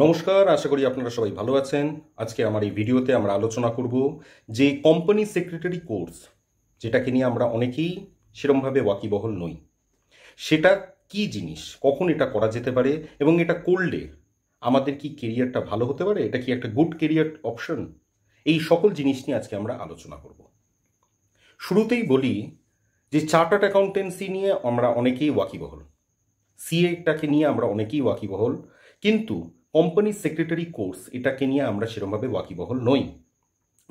নমস্কার আশা করি আপনারা সবাই ভালো আছেন আজকে আমার এই ভিডিওতে আমরা আলোচনা করব যে কোম্পানি সেক্রেটারি কোর্স যেটাকে নিয়ে আমরা অনেকেই সেরমভাবে ওয়াকিবহল নই সেটা কি জিনিস কখন এটা করা যেতে পারে এবং এটা করলে আমাদের কি কেরিয়ারটা ভালো হতে পারে এটা কি একটা গুড কেরিয়ার অপশন এই সকল জিনিস নিয়ে আজকে আমরা আলোচনা করব শুরুতেই বলি যে চার্টার্ড অ্যাকাউন্টেন্সি নিয়ে আমরা অনেকেই ওয়াকিবহল সিএটাকে নিয়ে আমরা অনেকেই ওয়াকিবহল কিন্তু কোম্পানি সেক্রেটারি কোর্স এটাকে নিয়ে আমরা সেরমভাবে ওয়াকিবহল নই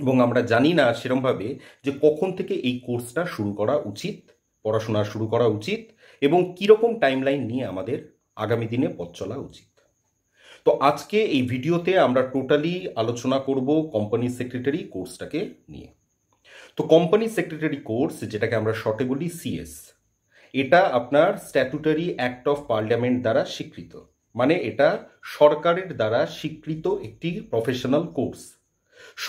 এবং আমরা জানি না সেরমভাবে যে কখন থেকে এই কোর্সটা শুরু করা উচিত পড়াশোনা শুরু করা উচিত এবং কীরকম টাইমলাইন নিয়ে আমাদের আগামী দিনে পথ চলা উচিত তো আজকে এই ভিডিওতে আমরা টোটালি আলোচনা করব কোম্পানি সেক্রেটারি কোর্সটাকে নিয়ে তো কোম্পানি সেক্রেটারি কোর্স যেটাকে আমরা শর্টে বলি সিএস এটা আপনার স্ট্যাটুটারি অ্যাক্ট অফ পার্লামেন্ট দ্বারা স্বীকৃত মানে এটা সরকারের দ্বারা স্বীকৃত একটি প্রফেশনাল কোর্স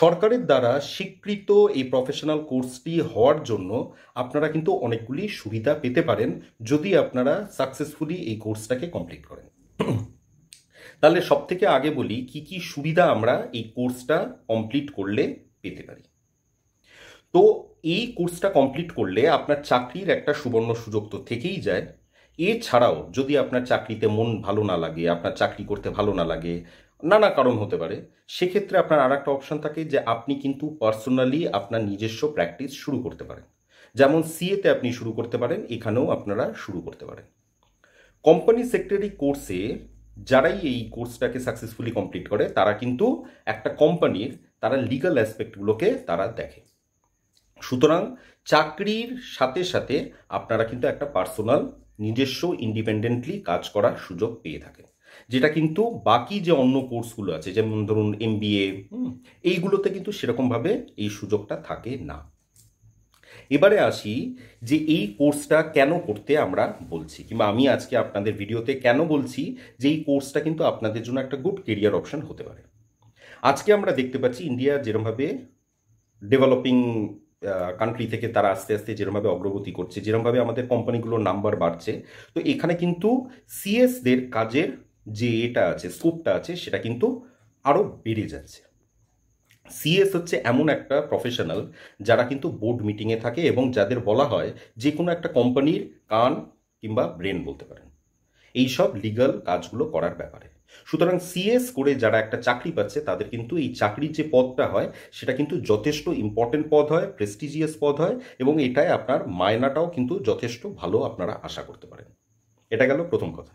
সরকারের দ্বারা স্বীকৃত এই প্রফেশনাল কোর্সটি হওয়ার জন্য আপনারা কিন্তু অনেকগুলি সুবিধা পেতে পারেন যদি আপনারা সাকসেসফুলি এই কোর্সটাকে কমপ্লিট করেন তাহলে সবথেকে আগে বলি কি কি সুবিধা আমরা এই কোর্সটা কমপ্লিট করলে পেতে পারি তো এই কোর্সটা কমপ্লিট করলে আপনার চাকরির একটা সুবর্ণ সুযোগ তো থেকেই যায় এছাড়াও যদি আপনার চাকরিতে মন ভালো না লাগে আপনার চাকরি করতে ভালো না লাগে নানা কারণ হতে পারে সেক্ষেত্রে আপনার আর একটা অপশান থাকে যে আপনি কিন্তু পার্সোনালি আপনার নিজস্ব প্র্যাকটিস শুরু করতে পারেন যেমন সিএতে আপনি শুরু করতে পারেন এখানেও আপনারা শুরু করতে পারেন কোম্পানি সেক্রেটারি কোর্সে যারাই এই কোর্সটাকে সাকসেসফুলি কমপ্লিট করে তারা কিন্তু একটা কোম্পানির তারা লিগাল অ্যাসপেক্টগুলোকে তারা দেখে সুতরাং চাকরির সাথে সাথে আপনারা কিন্তু একটা পার্সোনাল নিজস্ব ইন্ডিপেন্ডেন্টলি কাজ করার সুযোগ পেয়ে থাকেন যেটা কিন্তু বাকি যে অন্য কোর্সগুলো আছে যেমন ধরুন এম এইগুলোতে কিন্তু সেরকমভাবে এই সুযোগটা থাকে না এবারে আসি যে এই কোর্সটা কেন করতে আমরা বলছি কিংবা আমি আজকে আপনাদের ভিডিওতে কেন বলছি যে এই কোর্সটা কিন্তু আপনাদের জন্য একটা গুড কেরিয়ার অপশন হতে পারে আজকে আমরা দেখতে পাচ্ছি ইন্ডিয়া যেরমভাবে ডেভেলপিং কান্ট্রি থেকে তারা আস্তে আস্তে যেরমভাবে অগ্রগতি করছে যেরমভাবে আমাদের কোম্পানিগুলোর নাম্বার বাড়ছে তো এখানে কিন্তু সিএসদের কাজের যে এটা আছে স্কোপটা আছে সেটা কিন্তু আরও বেড়ে যাচ্ছে সিএস হচ্ছে এমন একটা প্রফেশনাল যারা কিন্তু বোর্ড মিটিংয়ে থাকে এবং যাদের বলা হয় যে কোনো একটা কোম্পানির কান কিংবা ব্রেন বলতে পারেন এইসব লিগাল কাজগুলো করার ব্যাপারে সুতরাং সিএস করে যারা একটা চাকরি পাচ্ছে তাদের কিন্তু এই চাকরির যে পদটা হয় সেটা কিন্তু যথেষ্ট ইম্পর্টেন্ট পদ হয় প্রেস্টিজিয়াস পদ হয় এবং এটাই আপনার মায়নাটাও কিন্তু যথেষ্ট ভালো আপনারা আশা করতে পারেন এটা গেল প্রথম কথা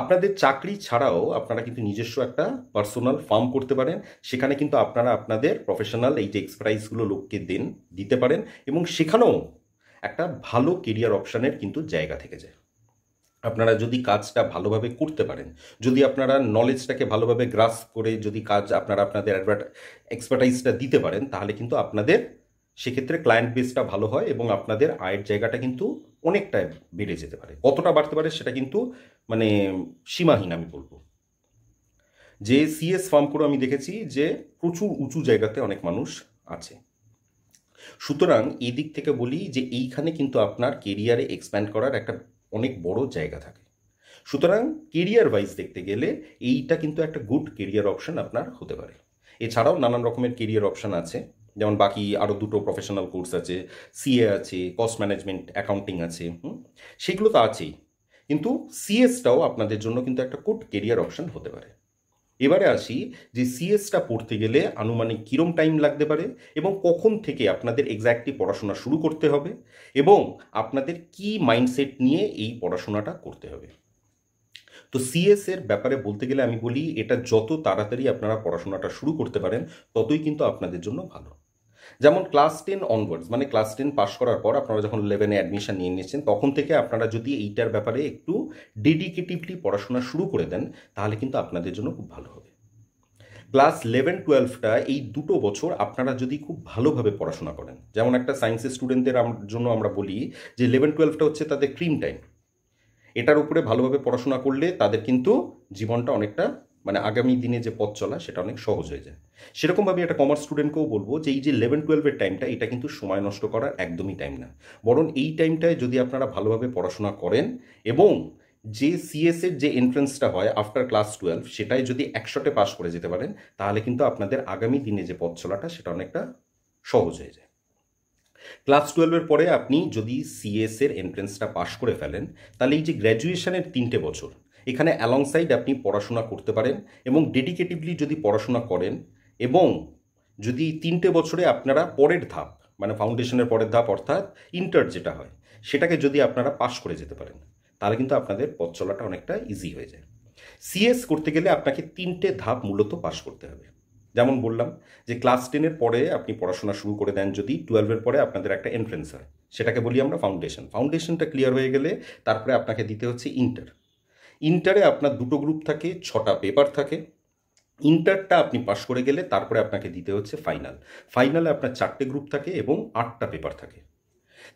আপনাদের চাকরি ছাড়াও আপনারা কিন্তু নিজস্ব একটা পার্সোনাল ফার্ম করতে পারেন সেখানে কিন্তু আপনারা আপনাদের প্রফেশনাল এই যে এক্সপ্রাইজগুলো লোককে দেন দিতে পারেন এবং সেখানেও একটা ভালো কেরিয়ার অপশানের কিন্তু জায়গা থেকে যায় আপনারা যদি কাজটা ভালোভাবে করতে পারেন যদি আপনারা নলেজটাকে ভালোভাবে গ্রাস করে যদি কাজ আপনারা আপনাদের অ্যাডভার্ট এক্সপার্টাইজটা দিতে পারেন তাহলে কিন্তু আপনাদের সেক্ষেত্রে ক্লায়েন্ট বেসটা ভালো হয় এবং আপনাদের আয়ের জায়গাটা কিন্তু অনেকটা বেড়ে যেতে পারে কতটা বাড়তে পারে সেটা কিন্তু মানে সীমাহীন আমি বলবো যে সিএস ফার্ম করে আমি দেখেছি যে প্রচুর উঁচু জায়গাতে অনেক মানুষ আছে সুতরাং এদিক থেকে বলি যে এইখানে কিন্তু আপনার কেরিয়ারে এক্সপ্যান্ড করার একটা অনেক বড় জায়গা থাকে সুতরাং কেরিয়ার ওয়াইজ দেখতে গেলে এইটা কিন্তু একটা গুড কেরিয়ার অপশন আপনার হতে পারে এছাড়াও নানান রকমের কেরিয়ার অপশন আছে যেমন বাকি আরও দুটো প্রফেশনাল কোর্স আছে সিএ আছে কস্ট ম্যানেজমেন্ট অ্যাকাউন্টিং আছে সেগুলো তো আছেই কিন্তু সিএসটাও আপনাদের জন্য কিন্তু একটা গুড কেরিয়ার অপশন হতে পারে এবারে আসি যে সিএসটা পড়তে গেলে আনুমানিক কীরম টাইম লাগতে পারে এবং কখন থেকে আপনাদের এক্স্যাক্টলি পড়াশোনা শুরু করতে হবে এবং আপনাদের কি মাইন্ডসেট নিয়ে এই পড়াশোনাটা করতে হবে তো সিএস এর ব্যাপারে বলতে গেলে আমি বলি এটা যত তাড়াতাড়ি আপনারা পড়াশোনাটা শুরু করতে পারেন ততই কিন্তু আপনাদের জন্য ভালো যেমন ক্লাস টেন অনওয়ার্ডস মানে ক্লাস টেন পাস করার পর আপনারা যখন ইলেভেনে অ্যাডমিশন নিয়ে নিয়েছেন তখন থেকে আপনারা যদি এইটার ব্যাপারে একটু ডেডিকেটিভলি পড়াশোনা শুরু করে দেন তাহলে কিন্তু আপনাদের জন্য খুব ভালো হবে ক্লাস ইলেভেন টুয়েলভটা এই দুটো বছর আপনারা যদি খুব ভালোভাবে পড়াশোনা করেন যেমন একটা সায়েন্সের স্টুডেন্টদের জন্য আমরা বলি যে ইলেভেন টুয়েলভটা হচ্ছে তাদের ক্রিম টাইম এটার উপরে ভালোভাবে পড়াশোনা করলে তাদের কিন্তু জীবনটা অনেকটা মানে আগামী দিনে যে পথ চলা সেটা অনেক সহজ হয়ে যায় সেরকম আমি একটা কমার্স স্টুডেন্টকেও বলবো যে এই যে ইলেভেন টুয়েলভের টাইমটা এটা কিন্তু সময় নষ্ট করার একদমই টাইম না বরং এই টাইমটায় যদি আপনারা ভালোভাবে পড়াশোনা করেন এবং যে সিএসের যে এন্ট্রেন্সটা হয় আফটার ক্লাস টুয়েলভ সেটাই যদি একশোটে পাস করে যেতে পারেন তাহলে কিন্তু আপনাদের আগামী দিনে যে পথ চলাটা সেটা অনেকটা সহজ হয়ে যায় ক্লাস টুয়েলভের পরে আপনি যদি সিএসের এন্ট্রেন্সটা পাস করে ফেলেন তাহলে এই যে গ্র্যাজুয়েশনের তিনটে বছর এখানে অ্যালংসাইড আপনি পড়াশোনা করতে পারেন এবং ডেডিকেটিভলি যদি পড়াশোনা করেন এবং যদি তিনটে বছরে আপনারা পরের ধাপ মানে ফাউন্ডেশনের পরের ধাপ অর্থাৎ ইন্টার যেটা হয় সেটাকে যদি আপনারা পাশ করে যেতে পারেন তাহলে কিন্তু আপনাদের পথ চলাটা অনেকটা ইজি হয়ে যায় সিএস করতে গেলে আপনাকে তিনটে ধাপ মূলত পাশ করতে হবে যেমন বললাম যে ক্লাস টেনের পরে আপনি পড়াশোনা শুরু করে দেন যদি টুয়েলভের পরে আপনাদের একটা এন্ট্রেন্স হয় সেটাকে বলি আমরা ফাউন্ডেশন ফাউন্ডেশনটা ক্লিয়ার হয়ে গেলে তারপরে আপনাকে দিতে হচ্ছে ইন্টার ইন্টারে আপনার দুটো গ্রুপ থাকে ছটা পেপার থাকে ইন্টারটা আপনি পাশ করে গেলে তারপরে আপনাকে দিতে হচ্ছে ফাইনাল ফাইনালে আপনার চারটে গ্রুপ থাকে এবং আটটা পেপার থাকে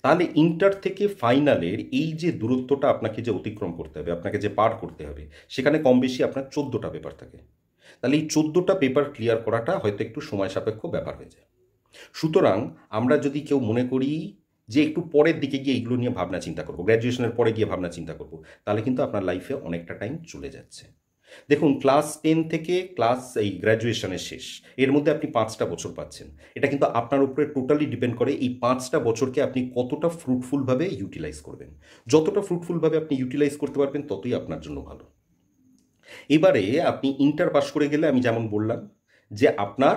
তাহলে ইন্টার থেকে ফাইনালের এই যে দূরত্বটা আপনাকে যে অতিক্রম করতে হবে আপনাকে যে পার করতে হবে সেখানে কম বেশি আপনার চোদ্দোটা পেপার থাকে তাহলে এই চোদ্দোটা পেপার ক্লিয়ার করাটা হয়তো একটু সময় সাপেক্ষ ব্যাপার হয়ে যায় সুতরাং আমরা যদি কেউ মনে করি যে একটু পরের দিকে গিয়ে এইগুলো নিয়ে ভাবনা চিন্তা করবো গ্র্যাজুয়েশনের পরে গিয়ে ভাবনা চিন্তা করবো তাহলে কিন্তু আপনার লাইফে অনেকটা টাইম চলে যাচ্ছে দেখুন ক্লাস টেন থেকে ক্লাস এই গ্র্যাজুয়েশনের শেষ এর মধ্যে আপনি পাঁচটা বছর পাচ্ছেন এটা কিন্তু আপনার উপরে টোটালি ডিপেন্ড করে এই পাঁচটা বছরকে আপনি কতটা ফ্রুটফুলভাবে ইউটিলাইজ করবেন যতটা ফ্রুটফুলভাবে আপনি ইউটিলাইজ করতে পারবেন ততই আপনার জন্য ভালো এবারে আপনি ইন্টার পাস করে গেলে আমি যেমন বললাম যে আপনার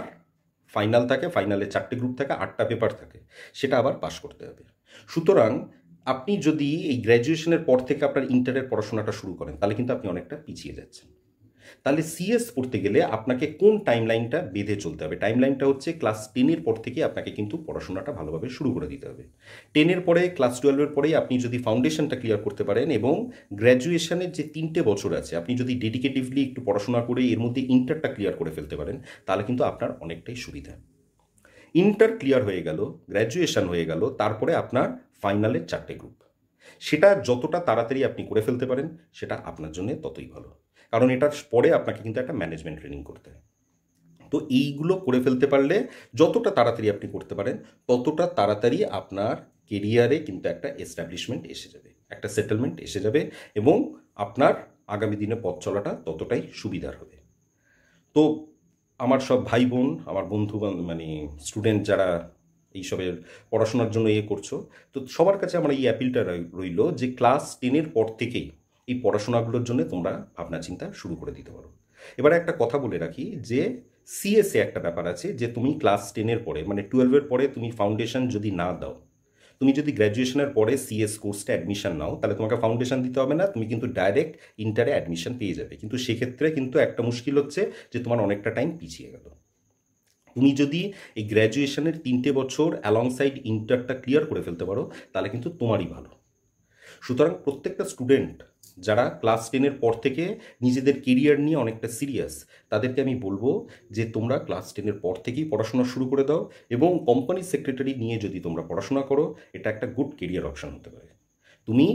ফাইনাল থাকে ফাইনালে চারটে গ্রুপ থাকে আটটা পেপার থাকে সেটা আবার পাশ করতে হবে সুতরাং আপনি যদি এই গ্র্যাজুয়েশনের পর থেকে আপনার ইন্টারের পড়াশোনাটা শুরু করেন তাহলে কিন্তু আপনি অনেকটা পিছিয়ে যাচ্ছেন তাহলে সিএস পড়তে গেলে আপনাকে কোন টাইম লাইনটা বেঁধে চলতে হবে টাইম লাইনটা হচ্ছে ক্লাস টেনের পর থেকে আপনাকে কিন্তু পড়াশোনাটা ভালোভাবে শুরু করে দিতে হবে টেনের পরে ক্লাস টুয়েলভের পরেই আপনি যদি ফাউন্ডেশনটা ক্লিয়ার করতে পারেন এবং গ্র্যাজুয়েশনের যে তিনটে বছর আছে আপনি যদি ডেডিকেটিভলি একটু পড়াশোনা করে এর মধ্যে ইন্টারটা ক্লিয়ার করে ফেলতে পারেন তাহলে কিন্তু আপনার অনেকটাই সুবিধা ইন্টার ক্লিয়ার হয়ে গেল গ্র্যাজুয়েশন হয়ে গেল তারপরে আপনার ফাইনালের চারটে গ্রুপ সেটা যতটা তাড়াতাড়ি আপনি করে ফেলতে পারেন সেটা আপনার জন্য ততই ভালো কারণ এটার পরে আপনাকে কিন্তু একটা ম্যানেজমেন্ট ট্রেনিং করতে হয় তো এইগুলো করে ফেলতে পারলে যতটা তাড়াতাড়ি আপনি করতে পারেন ততটা তাড়াতাড়ি আপনার কেরিয়ারে কিন্তু একটা এস্টাবলিশমেন্ট এসে যাবে একটা সেটেলমেন্ট এসে যাবে এবং আপনার আগামী দিনে পথ চলাটা ততটাই সুবিধার হবে তো আমার সব ভাই বোন আমার বন্ধু মানে স্টুডেন্ট যারা এইসবের পড়াশোনার জন্য ইয়ে করছো তো সবার কাছে আমার এই অ্যাপিলটা রইল যে ক্লাস টেনের পর থেকেই এই পড়াশোনাগুলোর জন্য তোমরা ভাবনা চিন্তা শুরু করে দিতে পারো এবারে একটা কথা বলে রাখি যে সিএসএ একটা ব্যাপার আছে যে তুমি ক্লাস টেনের পরে মানে টুয়েলভের পরে তুমি ফাউন্ডেশন যদি না দাও তুমি যদি গ্র্যাজুয়েশনের পরে সিএস কোর্সটা অ্যাডমিশন নাও তাহলে তোমাকে ফাউন্ডেশন দিতে হবে না তুমি কিন্তু ডাইরেক্ট ইন্টারে অ্যাডমিশন পেয়ে যাবে কিন্তু সেক্ষেত্রে কিন্তু একটা মুশকিল হচ্ছে যে তোমার অনেকটা টাইম পিছিয়ে গেল তুমি যদি এই গ্র্যাজুয়েশনের তিনটে বছর অ্যালংসাইড ইন্টারটা ক্লিয়ার করে ফেলতে পারো তাহলে কিন্তু তোমারই ভালো সুতরাং প্রত্যেকটা স্টুডেন্ট যারা ক্লাস টেনের পর থেকে নিজেদের কেরিয়ার নিয়ে অনেকটা সিরিয়াস তাদেরকে আমি বলবো যে তোমরা ক্লাস টেনের পর থেকেই পড়াশোনা শুরু করে দাও এবং কোম্পানি সেক্রেটারি নিয়ে যদি তোমরা পড়াশোনা করো এটা একটা গুড কেরিয়ার অপশান হতে পারে তুমি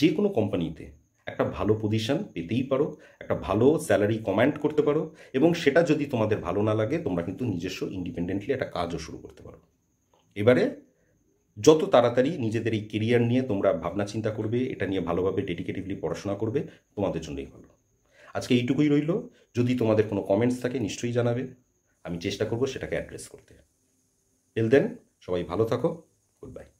যে কোনো কোম্পানিতে একটা ভালো পজিশন পেতেই পারো একটা ভালো স্যালারি কমান্ড করতে পারো এবং সেটা যদি তোমাদের ভালো না লাগে তোমরা কিন্তু নিজস্ব ইন্ডিপেন্ডেন্টলি একটা কাজও শুরু করতে পারো এবারে যত তাড়াতাড়ি নিজেদের এই কেরিয়ার নিয়ে তোমরা ভাবনা চিন্তা করবে এটা নিয়ে ভালোভাবে ডেডিকেটিভলি পড়াশোনা করবে তোমাদের জন্যই ভালো আজকে এইটুকুই রইল যদি তোমাদের কোনো কমেন্টস থাকে নিশ্চয়ই জানাবে আমি চেষ্টা করব সেটাকে অ্যাড্রেস করতে টেল দেন সবাই ভালো থাকো গুড বাই